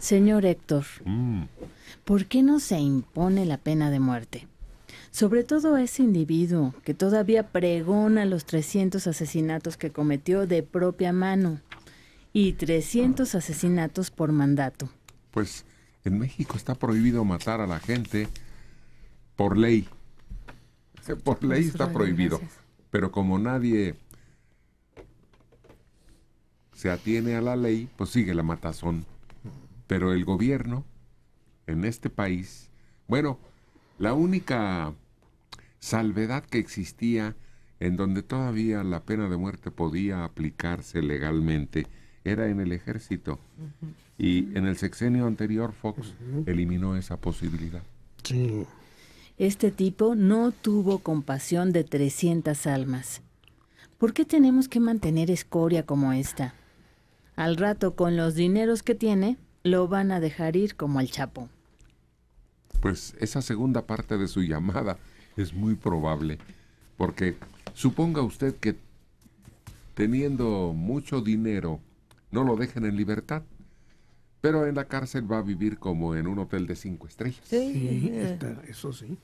Señor Héctor, mm. ¿por qué no se impone la pena de muerte? Sobre todo a ese individuo que todavía pregona los 300 asesinatos que cometió de propia mano y 300 asesinatos por mandato. Pues en México está prohibido matar a la gente por ley. Por ley está prohibido. Pero como nadie se atiene a la ley, pues sigue la matazón. Pero el gobierno en este país, bueno, la única salvedad que existía en donde todavía la pena de muerte podía aplicarse legalmente era en el ejército. Y en el sexenio anterior Fox eliminó esa posibilidad. Sí. Este tipo no tuvo compasión de 300 almas. ¿Por qué tenemos que mantener escoria como esta? Al rato, con los dineros que tiene, lo van a dejar ir como al Chapo. Pues esa segunda parte de su llamada es muy probable, porque suponga usted que teniendo mucho dinero no lo dejen en libertad, pero en la cárcel va a vivir como en un hotel de cinco estrellas. Sí, eso sí.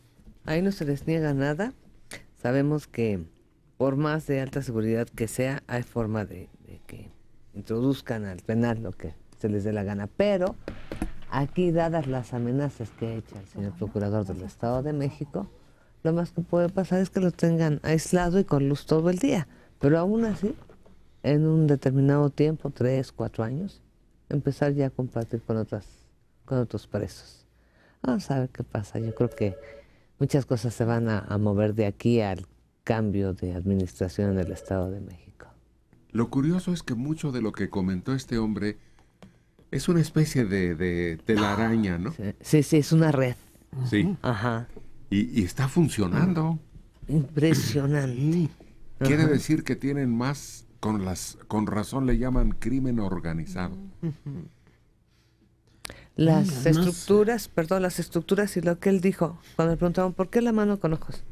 Ahí no se les niega nada. Sabemos que por más de alta seguridad que sea, hay forma de que introduzcan al penal lo que se les dé la gana. Pero aquí, dadas las amenazas que ha hecho el señor procurador del Estado de México, lo más que puede pasar es que lo tengan aislado y con luz todo el día. Pero aún así, en un determinado tiempo, tres, cuatro años, empezar ya a compartir con, otras, con otros presos. Vamos a ver qué pasa. Yo creo que muchas cosas se van a, a mover de aquí al cambio de administración en el Estado de México. Lo curioso es que mucho de lo que comentó este hombre es una especie de, de telaraña, ¿no? Sí, sí, es una red. Sí. Ajá. Y, está funcionando. Impresionante. Quiere decir que tienen más, con, las, con razón le llaman crimen organizado. Las estructuras, perdón, las estructuras y lo que él dijo, cuando le preguntaban, ¿por qué la mano con ojos?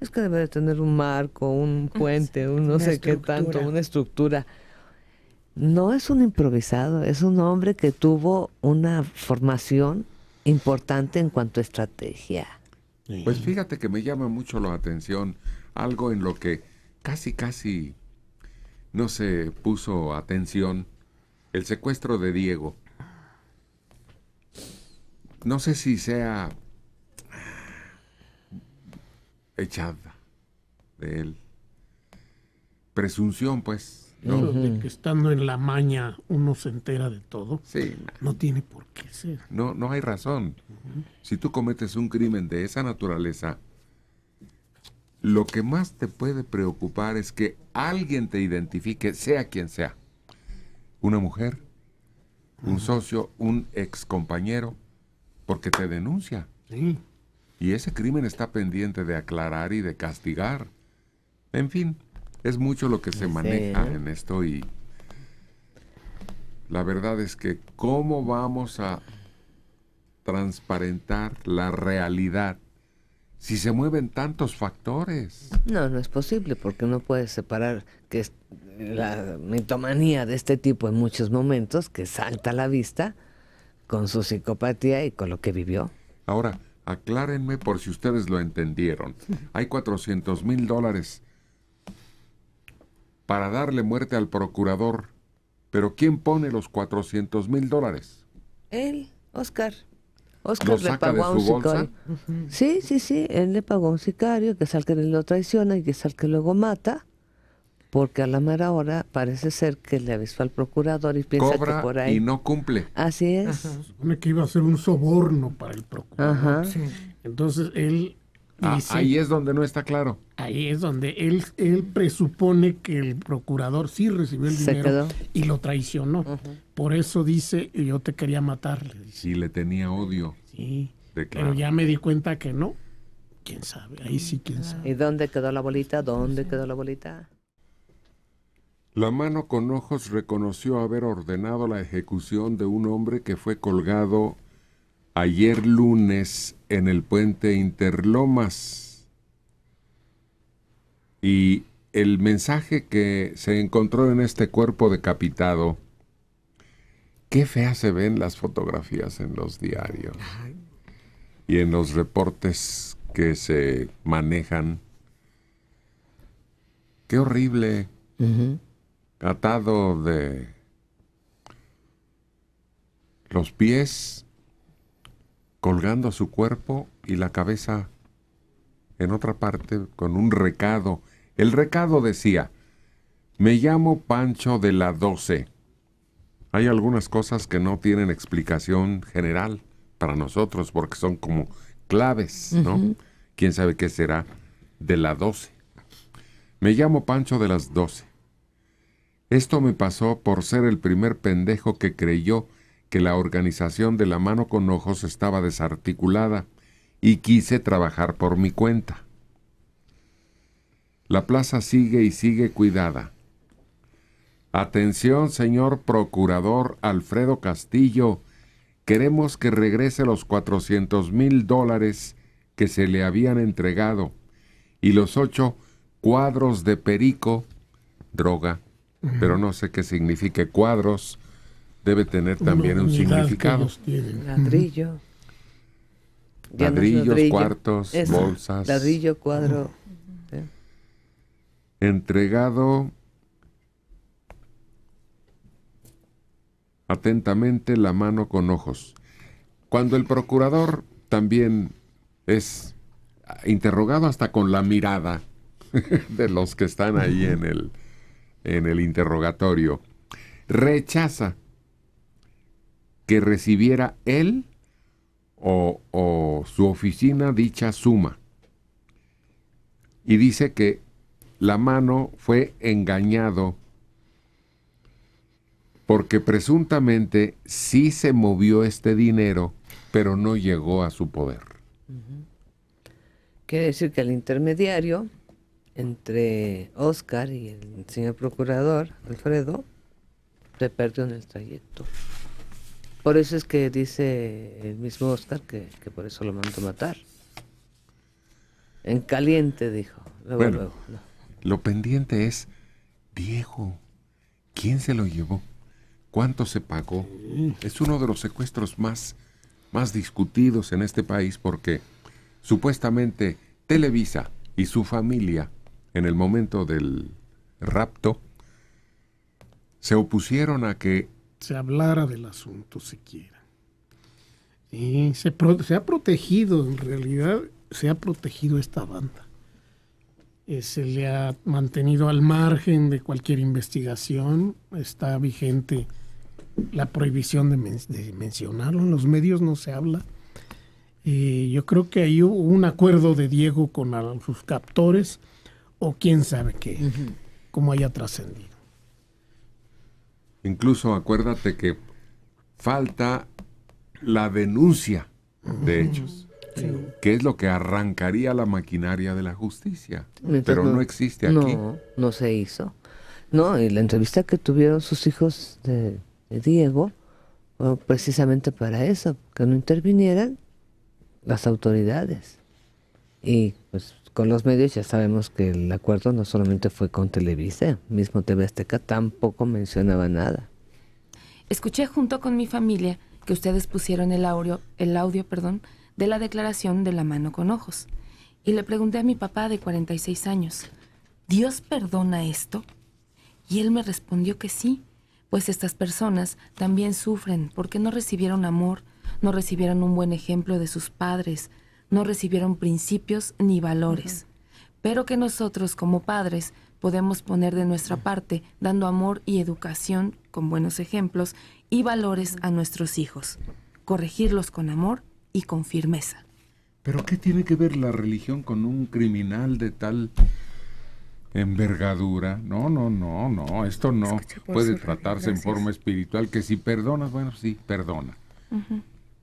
Es que debe de tener un marco, un ah, puente, un no sé qué tanto, una estructura no es un improvisado, es un hombre que tuvo una formación importante en cuanto a estrategia. Pues fíjate que me llama mucho la atención algo en lo que casi, casi no se puso atención, el secuestro de Diego. No sé si sea echada de él. Presunción, pues, ¿no? que estando en la maña uno se entera de todo. No tiene por qué ser. No, no hay razón. Si tú cometes un crimen de esa naturaleza, lo que más te puede preocupar es que alguien te identifique, sea quien sea. Una mujer, un socio, un ex compañero, porque te denuncia. Sí. Y ese crimen está pendiente de aclarar y de castigar. En fin, es mucho lo que se maneja en esto y la verdad es que cómo vamos a transparentar la realidad si se mueven tantos factores. No, no es posible porque no puedes separar que es la mitomanía de este tipo en muchos momentos que salta a la vista con su psicopatía y con lo que vivió. Ahora, aclárenme por si ustedes lo entendieron. Hay 400 mil dólares para darle muerte al procurador. Pero ¿quién pone los 400 mil dólares? Él, Oscar. Oscar le pagó a un sicario. Sí, sí, sí, él le pagó a un sicario, que es al que lo traiciona y que es al que luego mata, porque a la mera hora parece ser que le avisó al procurador y piensa que por ahí... y no cumple. Así es. Se supone que iba a ser un soborno para el procurador. Ajá. Entonces él Ah, ahí es donde no está claro. Ahí es donde él, él presupone que el procurador sí recibió el dinero y lo traicionó. Por eso dice, yo te quería matar. Si Sí, le tenía odio. Sí, pero ya me di cuenta que no. ¿Quién sabe? Ahí sí, quién sabe. ¿Y dónde quedó la bolita? ¿Dónde quedó la bolita? La mano con ojos reconoció haber ordenado la ejecución de un hombre que fue colgado ayer lunes en el puente Interlomas. Y el mensaje que se encontró en este cuerpo decapitado, qué fea se ven las fotografías en los diarios y en los reportes que se manejan. Qué horrible. Atado de los pies colgando su cuerpo y la cabeza en otra parte con un recado. El recado decía, me llamo Pancho de la Doce. Hay algunas cosas que no tienen explicación general para nosotros porque son como claves, ¿no? ¿Quién sabe qué será de la Doce? Me llamo Pancho de las Doce. Esto me pasó por ser el primer pendejo que creyó que la organización de la mano con ojos estaba desarticulada y quise trabajar por mi cuenta. La plaza sigue y sigue cuidada. Atención, señor procurador Alfredo Castillo, queremos que regrese los 400 mil dólares que se le habían entregado y los ocho cuadros de perico, droga, pero no sé qué signifique cuadros, debe tener también un significado. Ladrillo. Ladrillos, ladrillo, cuartos, bolsas. Ladrillo, cuadro. Entregado atentamente la mano con ojos. Cuando el procurador también es interrogado hasta con la mirada de los que están ahí en el, en el interrogatorio, rechaza que recibiera él o, su oficina dicha suma. Y dice que la mano fue engañado porque presuntamente sí se movió este dinero, pero no llegó a su poder. Quiere decir que el intermediario entre Oscar y el señor procurador Alfredo se perdió en el trayecto. Por eso es que dice el mismo Oscar que, por eso lo mandó a matar. En caliente, dijo. Lo pendiente es, Diego, ¿quién se lo llevó? ¿Cuánto se pagó? Es uno de los secuestros más, más discutidos en este país porque supuestamente Televisa y su familia, en el momento del rapto, se opusieron a que se hablara del asunto siquiera. Y se, se ha protegido, en realidad se ha protegido esta banda. Eh, se le ha mantenido al margen de cualquier investigación, está vigente la prohibición de, mencionarlo, en los medios no se habla. Eh, yo creo que hay un acuerdo de Diego con sus captores o quién sabe qué, como cómo haya trascendido. Incluso acuérdate que falta la denuncia de hechos, que es lo que arrancaría la maquinaria de la justicia. pero no, existe aquí. No, no se hizo. No, y la entrevista que tuvieron sus hijos de, Diego, fue precisamente para eso, que no intervinieran las autoridades. Y pues con los medios ya sabemos que el acuerdo no solamente fue con Televisa, mismo TV Azteca tampoco mencionaba nada. Escuché junto con mi familia que ustedes pusieron el audio, el audio, perdón, de la declaración de la mano con ojos. Y le pregunté a mi papá de 46 años, ¿Dios perdona esto? Y él me respondió que sí, pues estas personas también sufren porque no recibieron amor, no recibieron un buen ejemplo de sus padres, no recibieron principios ni valores, pero que nosotros como padres podemos poner de nuestra parte dando amor y educación con buenos ejemplos y valores a nuestros hijos, corregirlos con amor y con firmeza. Pero ¿qué tiene que ver la religión con un criminal de tal envergadura? No, no, no, no, esto no puede tratarse en forma espiritual, que si perdona, bueno, sí, perdona.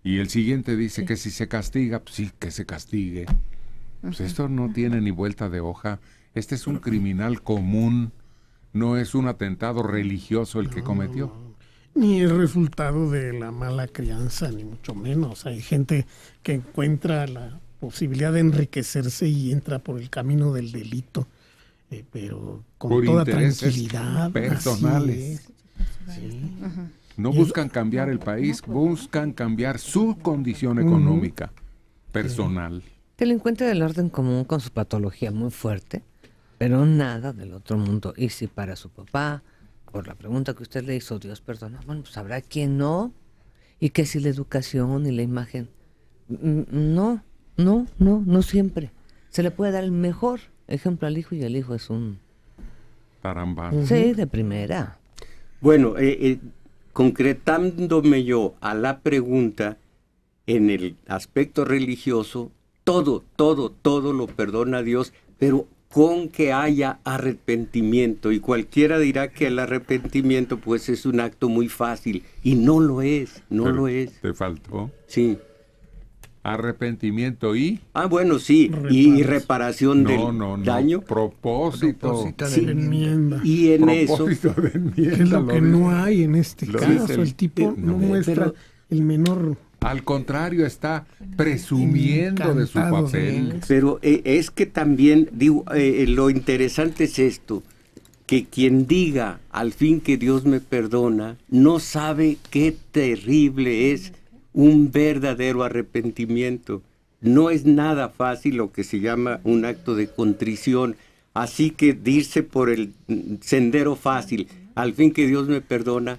Y el siguiente dice que si se castiga, pues sí, que se castigue. Pues esto no tiene ni vuelta de hoja. Este es un criminal común, no es un atentado religioso el que cometió. Ni el resultado de la mala crianza, ni mucho menos. Hay gente que encuentra la posibilidad de enriquecerse y entra por el camino del delito, eh, pero con toda tranquilidad. Personales. Sí. No buscan cambiar el país, buscan cambiar su condición económica, personal. Delincuente del orden común con su patología muy fuerte, pero nada del otro mundo. Y si para su papá, por la pregunta que usted le hizo, Dios perdona, bueno, pues habrá quien no, y que si la educación y la imagen. No, no, no, no siempre. Se le puede dar el mejor ejemplo al hijo y el hijo es un... Tarambán. Sí, de primera. Bueno, eh, eh concretándome yo a la pregunta en el aspecto religioso, todo, todo, todo lo perdona Dios, pero con que haya arrepentimiento. Y cualquiera dirá que el arrepentimiento pues es un acto muy fácil. Y no lo es, no lo es. Te faltó. Sí. Arrepentimiento y. Ah, bueno, sí, y reparación del daño. Propósito. de enmienda. Y en eso. que es lo, que no hay en este caso. El, tipo no, muestra el menor. Al contrario, está presumiendo de su papel. Pero eh, es que también, digo, eh, eh, lo interesante es esto: que quien diga al fin que Dios me perdona, no sabe qué terrible es un verdadero arrepentimiento. No es nada fácil lo que se llama un acto de contrición. Así que dirse por el sendero fácil, al fin que Dios me perdona,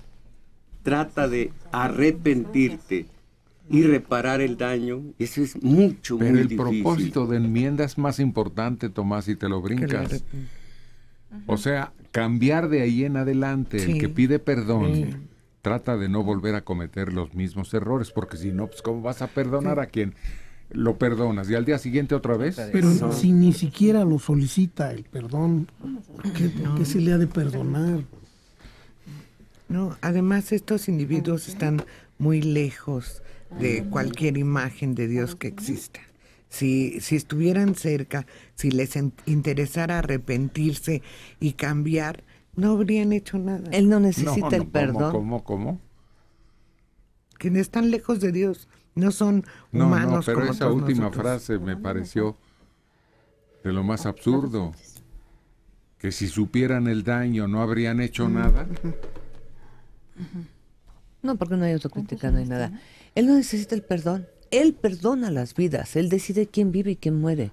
trata de arrepentirte y reparar el daño. Eso es mucho, Pero el propósito de enmienda es más importante, Tomás, y te lo brincas. O sea, cambiar de ahí en adelante, el que pide perdón trata de no volver a cometer los mismos errores, porque si no, pues, ¿cómo vas a perdonar a quien lo perdonas? Y al día siguiente otra vez. Pero si ni siquiera lo solicita el perdón, qué, se le ha de perdonar? No, además estos individuos están muy lejos de cualquier imagen de Dios que exista. Si, si estuvieran cerca, si les interesara arrepentirse y cambiar, no habrían hecho nada. Él no necesita el perdón. ¿Cómo, cómo? cómo? Quienes están lejos de Dios no son humanos. No, pero esa última frase me pareció de lo más absurdo. Que si supieran el daño no habrían hecho mm. nada. No, porque no hay autocrítica, no hay nada. Él no necesita el perdón. Él perdona las vidas. Él decide quién vive y quién muere.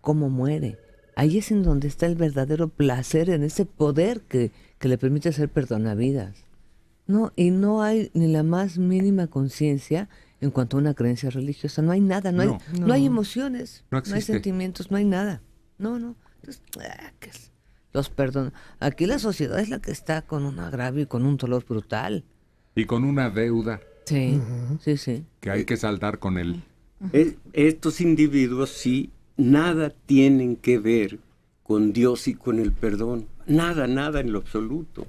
Cómo muere. Ahí es en donde está el verdadero placer, en ese poder que, le permite ser perdonavidas. No, y no hay ni la más mínima conciencia en cuanto a una creencia religiosa. No hay nada, no, Hay, emociones, no, hay sentimientos, no hay nada. No, no. Entonces, ah, los perdón Aquí la sociedad es la que está con un agravio y con un dolor brutal. Y con una deuda. Sí, sí, sí. Que hay que saldar con él. Eh, estos individuos sí nada tienen que ver con Dios y con el perdón. Nada, nada en lo absoluto.